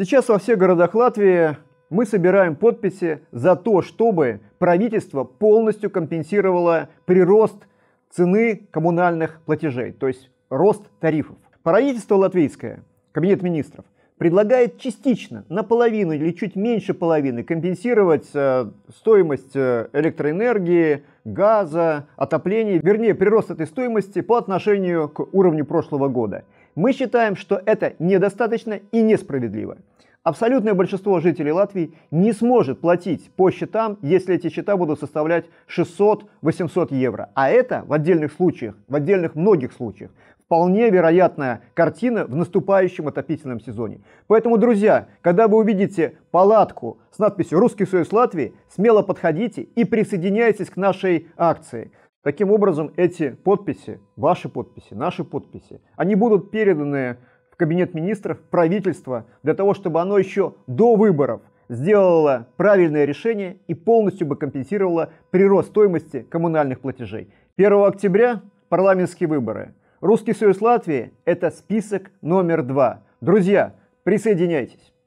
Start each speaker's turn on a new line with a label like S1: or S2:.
S1: Сейчас во всех городах Латвии мы собираем подписи за то, чтобы правительство полностью компенсировало прирост цены коммунальных платежей, то есть рост тарифов. Правительство латвийское, кабинет министров, предлагает частично, наполовину или чуть меньше половины компенсировать э, стоимость э, электроэнергии, газа, отопления, вернее прирост этой стоимости по отношению к уровню прошлого года – мы считаем, что это недостаточно и несправедливо. Абсолютное большинство жителей Латвии не сможет платить по счетам, если эти счета будут составлять 600-800 евро. А это в отдельных случаях, в отдельных многих случаях, вполне вероятная картина в наступающем отопительном сезоне. Поэтому, друзья, когда вы увидите палатку с надписью «Русский союз Латвии», смело подходите и присоединяйтесь к нашей акции. Таким образом, эти подписи, ваши подписи, наши подписи, они будут переданы в кабинет министров, правительства для того, чтобы оно еще до выборов сделало правильное решение и полностью бы компенсировало прирост стоимости коммунальных платежей. 1 октября парламентские выборы. Русский союз Латвии – это список номер два. Друзья, присоединяйтесь.